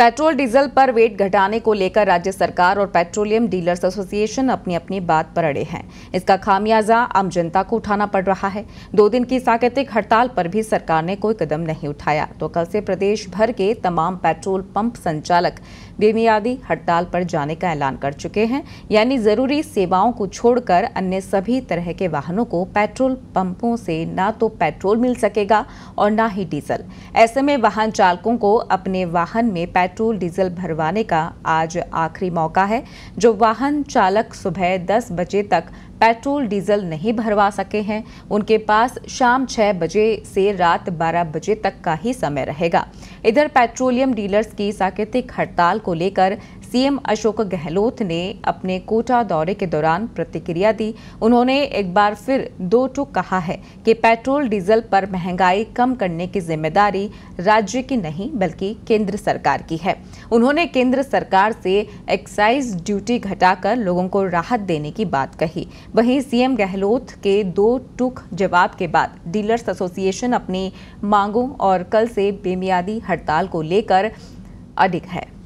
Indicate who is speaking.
Speaker 1: petrol diesel पर wait घटाने को लेकर राज्य सरकार और पेट्रोलियम डीलर्स एसोसिएशन अपनी अपनी बात पर अड़े हैं इसका खामियाजा आम जनता को उठाना पड़ रहा है दो दिन की साकेतिक हड़ताल पर भी सरकार ने कोई कदम नहीं उठाया तो कल से प्रदेश भर के तमाम पेट्रोल पंप संचालक बेमियादी हड़ताल पर जाने का ऐलान कर चुके हैं यानी ज़रूरी सेवाओं को छोड़कर अन्य सभी तरह के वाहनों को पेट्रोल पंपों से न तो पेट्रोल मिल सकेगा और न ही डीजल ऐसे में वाहन चालकों को अपने वाहन में पेट्रोल डीजल भरवाने का आज आखिरी मौका है जो वाहन चालक सुबह दस बजे तक पेट्रोल डीजल नहीं भरवा सके हैं उनके पास शाम छः बजे से रात बारह बजे तक का ही समय रहेगा इधर पेट्रोलियम डीलर्स की साकेतिक हड़ताल को लेकर सीएम अशोक गहलोत ने अपने कोटा दौरे के दौरान प्रतिक्रिया दी उन्होंने एक बार फिर दो टुक कहा है कि पेट्रोल डीजल पर महंगाई कम करने की जिम्मेदारी राज्य की नहीं बल्कि केंद्र सरकार की है उन्होंने केंद्र सरकार से एक्साइज ड्यूटी घटाकर लोगों को राहत देने की बात कही वहीं सीएम गहलोत के दो टुक जवाब के बाद डीलर्स एसोसिएशन अपनी मांगों और कल से बेमियादी हड़ताल को लेकर अडिग है